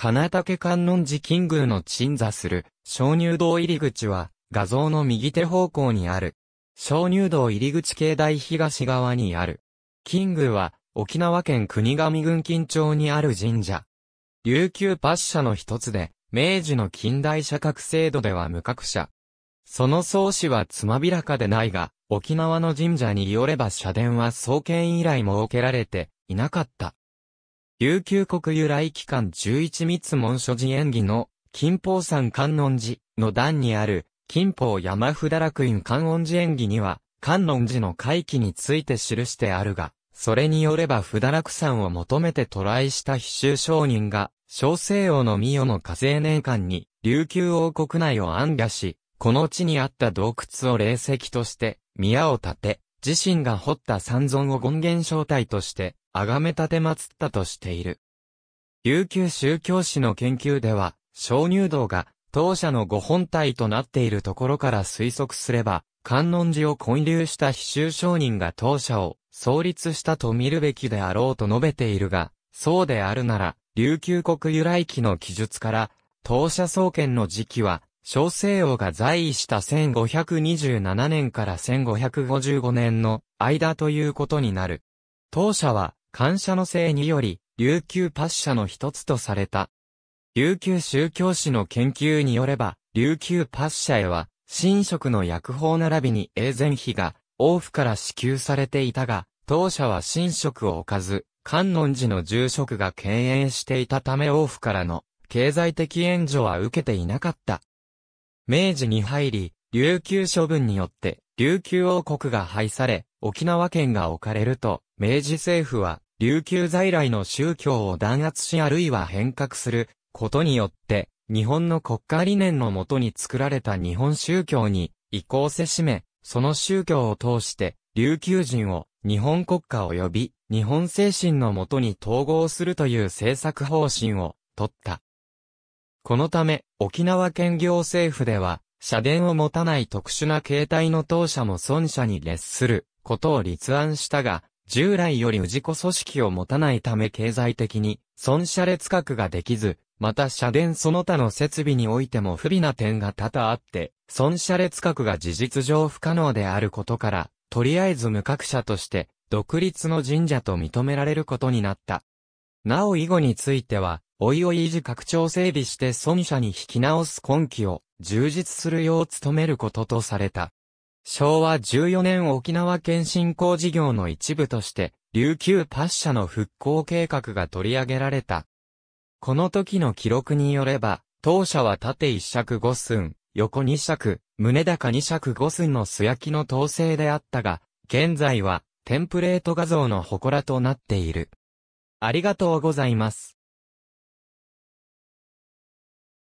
金竹観音寺金宮の鎮座する、鍾乳洞入り口は、画像の右手方向にある。鍾乳洞入り口境内東側にある。金宮は、沖縄県国頭郡金町にある神社。琉球パッシャの一つで、明治の近代社格制度では無格者。その創始はつまびらかでないが、沖縄の神社によれば社殿は創建以来設けられていなかった。琉球国由来期間11密門書寺演技の金宝山観音寺の段にある金宝山札楽院観音寺演技には観音寺の回帰について記してあるが、それによれば札楽山を求めて渡来した秘修商人が、小西洋の御代の火星年間に琉球王国内を暗夜し、この地にあった洞窟を霊石として宮を建て、自身が掘った三尊を権現正体として、崇め立て祀ったとしている。琉球宗教史の研究では、鍾乳洞が当社のご本体となっているところから推測すれば、観音寺を混流した非宗商人が当社を創立したと見るべきであろうと述べているが、そうであるなら、琉球国由来期の記述から、当社創建の時期は、小西王が在位した1527年から1555年の間ということになる。当社は、感謝のせいにより、琉球パッシャの一つとされた。琉球宗教史の研究によれば、琉球パッシャへは、神職の薬法並びに永前費が、王府から支給されていたが、当社は神職を置かず、観音寺の住職が敬遠していたため王府からの経済的援助は受けていなかった。明治に入り、琉球処分によって、琉球王国が廃され、沖縄県が置かれると、明治政府は、琉球在来の宗教を弾圧しあるいは変革する、ことによって、日本の国家理念のもとに作られた日本宗教に、移行せしめ、その宗教を通して、琉球人を、日本国家及び、日本精神のもとに統合するという政策方針を、取った。このため、沖縄県行政府では、社殿を持たない特殊な形態の当社も孫社に列することを立案したが、従来より氏子組織を持たないため経済的に孫社列格ができず、また社殿その他の設備においても不備な点が多々あって、孫社列格が事実上不可能であることから、とりあえず無格者として、独立の神社と認められることになった。なお以後については、おいおい維持拡張整備して孫者に引き直す根気を充実するよう努めることとされた。昭和14年沖縄県振興事業の一部として、琉球パッシャの復興計画が取り上げられた。この時の記録によれば、当社は縦1尺5寸、横2尺、胸高2尺5寸の素焼きの統制であったが、現在はテンプレート画像の祠となっている。ありがとうございます。